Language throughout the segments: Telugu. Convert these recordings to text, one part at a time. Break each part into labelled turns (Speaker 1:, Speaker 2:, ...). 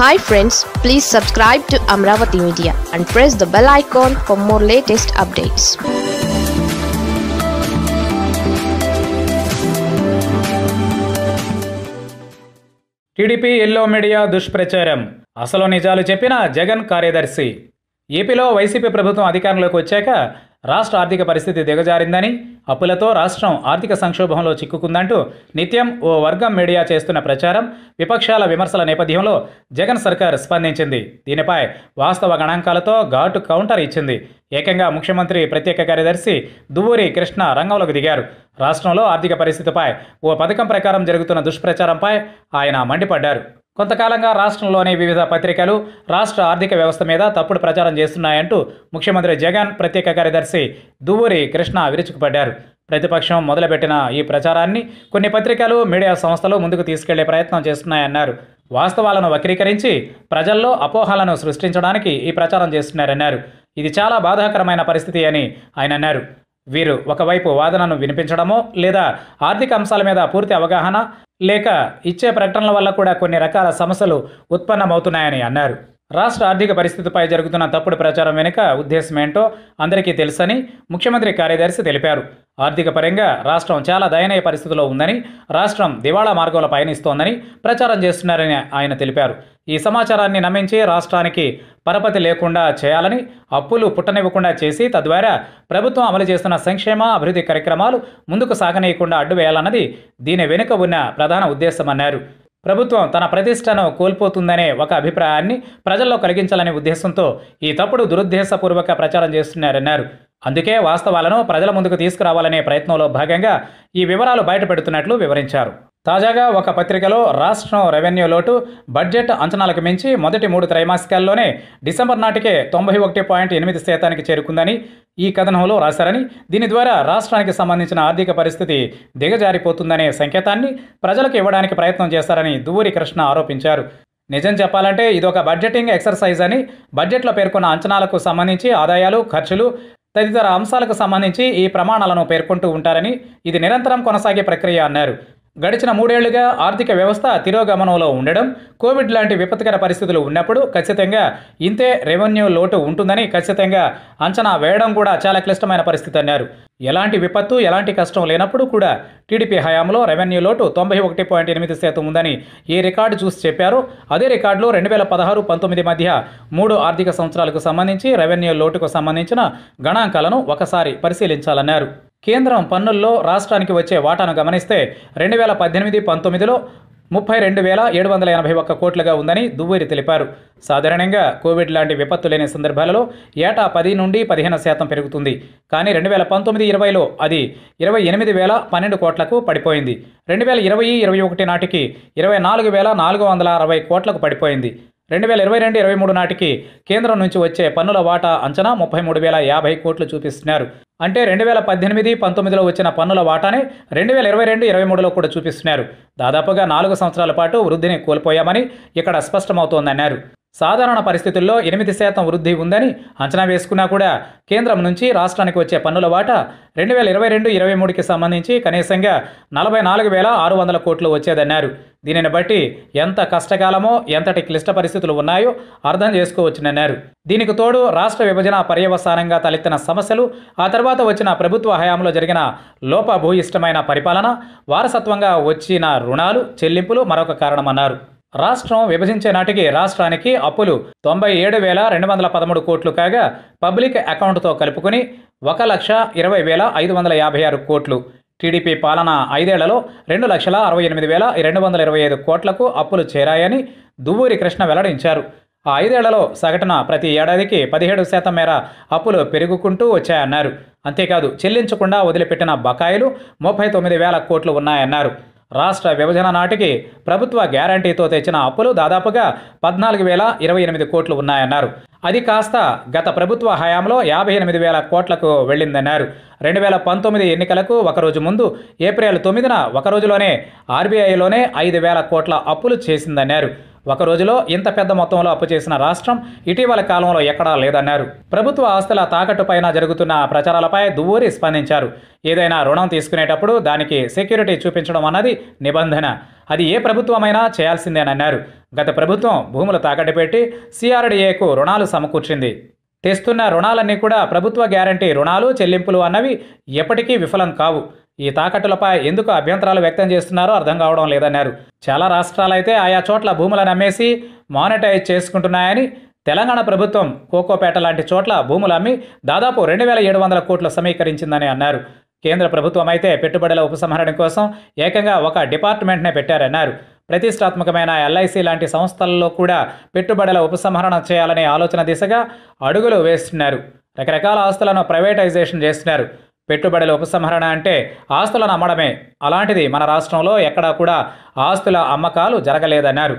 Speaker 1: hi friends please subscribe to Amaravati media and press the bell icon for more latest updates TDP yellow media దుష్ప్రచారం అసలు నిజాలు చెప్పిన జగన్ కార్యదర్శి ఏపీలో వైసీపీ ప్రభుత్వం అధికారంలోకి వచ్చాక రాష్ట్ర ఆర్థిక పరిస్థితి దిగజారిందని అప్పులతో రాష్ట్రం ఆర్థిక సంక్షోభంలో చిక్కుకుందంటూ నిత్యం ఓ వర్గం మీడియా చేస్తున్న ప్రచారం విపక్షాల విమర్శల నేపథ్యంలో జగన్ సర్కార్ స్పందించింది దీనిపై వాస్తవ గణాంకాలతో ఘాటు కౌంటర్ ఇచ్చింది ఏకంగా ముఖ్యమంత్రి ప్రత్యేక కార్యదర్శి దువ్వూరి కృష్ణ రంగంలోకి దిగారు రాష్ట్రంలో ఆర్థిక పరిస్థితిపై ఓ పథకం ప్రకారం జరుగుతున్న దుష్ప్రచారంపై ఆయన మండిపడ్డారు కొంతకాలంగా రాష్ట్రంలోని వివిధ పత్రికలు రాష్ట్ర ఆర్థిక వ్యవస్థ మీద తప్పుడు ప్రచారం చేస్తున్నాయంటూ ముఖ్యమంత్రి జగన్ ప్రత్యేక కార్యదర్శి దువ్వూరి కృష్ణ విరుచుకుపడ్డారు ప్రతిపక్షం మొదలుపెట్టిన ఈ ప్రచారాన్ని కొన్ని పత్రికలు మీడియా సంస్థలు ముందుకు తీసుకెళ్లే ప్రయత్నం చేస్తున్నాయన్నారు వాస్తవాలను వక్రీకరించి ప్రజల్లో అపోహలను సృష్టించడానికి ఈ ప్రచారం చేస్తున్నారన్నారు ఇది చాలా బాధాకరమైన పరిస్థితి అని ఆయన అన్నారు వీరు ఒకవైపు వాదనను వినిపించడమో లేదా ఆర్థిక అంశాల మీద పూర్తి అవగాహన లేక ఇచ్చే ప్రకటనల వల్ల కూడా కొన్ని రకాల సమస్యలు ఉత్పన్నమవుతున్నాయని అన్నారు రాష్ట్ర ఆర్థిక పరిస్థితిపై జరుగుతున్న తప్పుడు ప్రచారం వెనుక ఉద్దేశం ఏంటో అందరికీ తెలుసని ముఖ్యమంత్రి కార్యదర్శి తెలిపారు ఆర్థిక పరంగా రాష్ట్రం చాలా దయనీయ పరిస్థితిలో ఉందని రాష్ట్రం దివాళా మార్గంలో పయనిస్తోందని ప్రచారం చేస్తున్నారని ఆయన తెలిపారు ఈ సమాచారాన్ని నమ్మించి రాష్ట్రానికి పరపతి లేకుండా చేయాలని అప్పులు పుట్టనివ్వకుండా చేసి తద్వారా ప్రభుత్వం అమలు చేస్తున్న సంక్షేమ అభివృద్ధి కార్యక్రమాలు ముందుకు సాగనీయకుండా అడ్డువేయాలన్నది దీని వెనుక ఉన్న ప్రధాన ఉద్దేశమన్నారు ప్రభుత్వం తన ప్రతిష్టను కోల్పోతుందనే ఒక అభిప్రాయాన్ని ప్రజల్లో కలిగించాలనే ఉద్దేశంతో ఈ తప్పుడు దురుద్దేశపూర్వక ప్రచారం చేస్తున్నారన్నారు అందుకే వాస్తవాలను ప్రజల ముందుకు తీసుకురావాలనే ప్రయత్నంలో భాగంగా ఈ వివరాలు బయటపెడుతున్నట్లు వివరించారు తాజాగా ఒక పత్రికలో రాష్ట్రం రెవెన్యూ లోటు బడ్జెట్ అంచనాలకు మించి మొదటి మూడు త్రైమాసికాల్లోనే డిసెంబర్ నాటికే తొంభై ఒకటి పాయింట్ ఎనిమిది శాతానికి చేరుకుందని ఈ కథనంలో రాశారని దీని ద్వారా రాష్ట్రానికి సంబంధించిన ఆర్థిక పరిస్థితి దిగజారిపోతుందనే సంకేతాన్ని ప్రజలకు ఇవ్వడానికి ప్రయత్నం చేశారని దూరి కృష్ణ ఆరోపించారు నిజం చెప్పాలంటే ఇదొక బడ్జెటింగ్ ఎక్సర్సైజ్ అని బడ్జెట్లో పేర్కొన్న అంచనాలకు సంబంధించి ఆదాయాలు ఖర్చులు తదితర అంశాలకు సంబంధించి ఈ ప్రమాణాలను పేర్కొంటూ ఉంటారని ఇది నిరంతరం కొనసాగే ప్రక్రియ అన్నారు గడిచిన మూడేళ్లుగా ఆర్థిక వ్యవస్థ తిరోగమనంలో ఉండడం కోవిడ్ లాంటి విపత్కర పరిస్థితులు ఉన్నప్పుడు ఖచ్చితంగా ఇంతే రెవెన్యూ లోటు ఉంటుందని ఖచ్చితంగా అంచనా వేయడం కూడా చాలా క్లిష్టమైన పరిస్థితి అన్నారు ఎలాంటి విపత్తు ఎలాంటి కష్టం లేనప్పుడు కూడా టీడీపీ హయాంలో రెవెన్యూ లోటు తొంభై ఒకటి పాయింట్ ఎనిమిది శాతం ఉందని ఈ రికార్డు చూసి చెప్పారు అదే రికార్డులో రెండు వేల పదహారు పంతొమ్మిది మధ్య మూడు ఆర్థిక సంవత్సరాలకు సంబంధించి రెవెన్యూ లోటుకు సంబంధించిన గణాంకాలను ఒకసారి పరిశీలించాలన్నారు కేంద్రం పన్నుల్లో రాష్ట్రానికి వచ్చే వాటాను గమనిస్తే రెండు వేల పద్దెనిమిది పంతొమ్మిదిలో ముప్పై రెండు వేల ఏడు వందల ఎనభై ఒక్క కోట్లుగా ఉందని దువ్వేరి తెలిపారు సాధారణంగా కోవిడ్ లాంటి విపత్తు లేని సందర్భాలలో ఏటా పది నుండి పదిహేను శాతం పెరుగుతుంది కానీ రెండు వేల పంతొమ్మిది ఇరవైలో అది ఇరవై ఎనిమిది వేల పన్నెండు కోట్లకు పడిపోయింది రెండు వేల ఇరవై ఇరవై ఒకటి నాటికి ఇరవై నాలుగు వేల నాలుగు వందల అరవై కోట్లకు పడిపోయింది రెండు వేల ఇరవై రెండు ఇరవై మూడు నాటికి కేంద్రం నుంచి వచ్చే పన్నుల వాటా అంచనా ముప్పై మూడు వేల యాభై కోట్లు చూపిస్తున్నారు అంటే రెండు వేల పద్దెనిమిది పంతొమ్మిదిలో వచ్చిన పన్నుల వాటాని రెండు వేల ఇరవై రెండు ఇరవై మూడులో కూడా చూపిస్తున్నారు దాదాపుగా నాలుగు సంవత్సరాల పాటు వృద్ధిని కోల్పోయామని ఇక్కడ స్పష్టమవుతోందన్నారు సాధారణ పరిస్థితుల్లో ఎనిమిది శాతం వృద్ధి ఉందని అంచనా వేసుకున్నా కూడా కేంద్రం నుంచి రాష్ట్రానికి వచ్చే పన్నుల వాట రెండు వేల ఇరవై రెండు ఇరవై మూడుకి సంబంధించి కనీసంగా నలభై నాలుగు వేల ఆరు వందల కోట్లు వచ్చేదన్నారు దీనిని బట్టి ఎంత కష్టకాలమో ఎంతటి క్లిష్ట పరిస్థితులు ఉన్నాయో అర్థం చేసుకోవచ్చునన్నారు దీనికి తోడు రాష్ట్ర విభజన పర్యవసానంగా తలెత్తిన సమస్యలు ఆ తర్వాత వచ్చిన ప్రభుత్వ హయాంలో జరిగిన లోపభూయిష్టమైన పరిపాలన వారసత్వంగా వచ్చిన రుణాలు చెల్లింపులు మరొక కారణమన్నారు రాష్ట్రం విభజించే నాటికి రాష్ట్రానికి అప్పులు తొంభై ఏడు వేల రెండు వందల పదమూడు కోట్లు కాగా పబ్లిక్ అకౌంట్తో కలుపుకుని ఒక లక్ష ఇరవై వేల ఐదు వందల యాభై ఆరు కోట్లు టీడీపీ పాలన ఐదేళ్లలో రెండు లక్షల అరవై ఎనిమిది వేల రెండు వందల ఇరవై ఐదు కోట్లకు అప్పులు చేరాయని దువ్వూరి కృష్ణ వెల్లడించారు ఆ ఐదేళ్లలో సగటున ప్రతి ఏడాదికి పదిహేడు శాతం మేర అప్పులు పెరుగుకుంటూ వచ్చాయన్నారు అంతేకాదు చెల్లించకుండా వదిలిపెట్టిన బకాయిలు ముప్పై తొమ్మిది వేల కోట్లు ఉన్నాయన్నారు రాష్ట్ర విభజన నాటికి ప్రభుత్వ గ్యారంటీతో తెచ్చిన అప్పులు దాదాపుగా పద్నాలుగు వేల ఇరవై ఎనిమిది కోట్లు ఉన్నాయన్నారు అది కాస్త గత ప్రభుత్వ హయాంలో యాభై ఎనిమిది వేల కోట్లకు వెళ్ళిందన్నారు రెండు వేల పంతొమ్మిది ఎన్నికలకు ఒకరోజు ముందు ఏప్రిల్ తొమ్మిదిన ఒకరోజులోనే ఆర్బీఐలోనే ఐదు వేల కోట్ల అప్పులు చేసిందన్నారు ఒక రోజులో ఇంత పెద్ద మొత్తంలో అప్పు చేసిన రాష్ట్రం ఇటీవల కాలంలో ఎక్కడా లేదన్నారు ప్రభుత్వ ఆస్తుల తాకట్టుపైన జరుగుతున్న ప్రచారాలపై దువ్వూరి స్పందించారు ఏదైనా రుణం తీసుకునేటప్పుడు దానికి సెక్యూరిటీ చూపించడం అన్నది నిబంధన అది ఏ ప్రభుత్వమైనా చేయాల్సిందేనన్నారు గత ప్రభుత్వం భూములు తాకట్టు పెట్టి సిఆర్డీఏకు రుణాలు సమకూర్చింది తెస్తున్న రుణాలన్నీ కూడా ప్రభుత్వ గ్యారంటీ రుణాలు చెల్లింపులు అన్నవి ఎప్పటికీ విఫలం కావు ఈ తాకట్టులపై ఎందుకు అభ్యంతరాలు వ్యక్తం చేస్తున్నారో అర్థం కావడం లేదన్నారు చాలా రాష్ట్రాలైతే ఆయా చోట్ల భూములను అమ్మేసి మానిటైజ్ చేసుకుంటున్నాయని తెలంగాణ ప్రభుత్వం కోకోపేట లాంటి చోట్ల భూములు అమ్మి దాదాపు రెండు వేల ఏడు వందల కోట్లు సమీకరించిందని అన్నారు కేంద్ర ప్రభుత్వం అయితే పెట్టుబడుల ఉపసంహరణ కోసం ఏకంగా ఒక డిపార్ట్మెంట్నే పెట్టారన్నారు ప్రతిష్టాత్మకమైన ఎల్ఐసి లాంటి సంస్థల్లో కూడా పెట్టుబడుల ఉపసంహరణ చేయాలనే ఆలోచన దిశగా అడుగులు వేస్తున్నారు రకరకాల ఆస్తులను ప్రైవేటైజేషన్ చేస్తున్నారు పెట్టుబడుల ఉపసంహరణ అంటే ఆస్తులను అమ్మడమే అలాంటిది మన రాష్ట్రంలో ఎక్కడా కూడా ఆస్తుల అమ్మకాలు జరగలేదన్నారు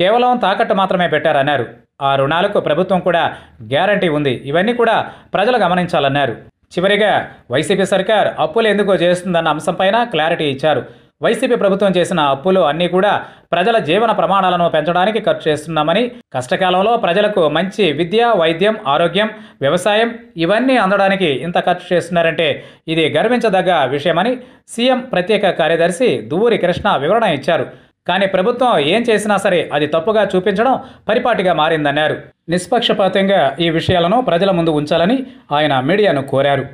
Speaker 1: కేవలం తాకట్టు మాత్రమే పెట్టారన్నారు ఆ రుణాలకు ప్రభుత్వం కూడా గ్యారంటీ ఉంది ఇవన్నీ కూడా ప్రజలు గమనించాలన్నారు చివరిగా వైసీపీ సర్కార్ అప్పులు ఎందుకో చేస్తుందన్న అంశంపైన క్లారిటీ ఇచ్చారు వైసీపీ ప్రభుత్వం చేసిన అప్పులు అన్నీ కూడా ప్రజల జీవన ప్రమాణాలను పెంచడానికి ఖర్చు చేస్తున్నామని కష్టకాలంలో ప్రజలకు మంచి విద్య వైద్యం ఆరోగ్యం వ్యవసాయం ఇవన్నీ అందడానికి ఇంత ఖర్చు చేస్తున్నారంటే ఇది గర్వించదగ్గ విషయమని సీఎం ప్రత్యేక కార్యదర్శి దువ్వూరి కృష్ణ వివరణ ఇచ్చారు కానీ ప్రభుత్వం ఏం చేసినా సరే అది తప్పుగా చూపించడం పరిపాటిగా మారిందన్నారు నిష్పక్షపాతంగా ఈ విషయాలను ప్రజల ముందు ఉంచాలని ఆయన మీడియాను కోరారు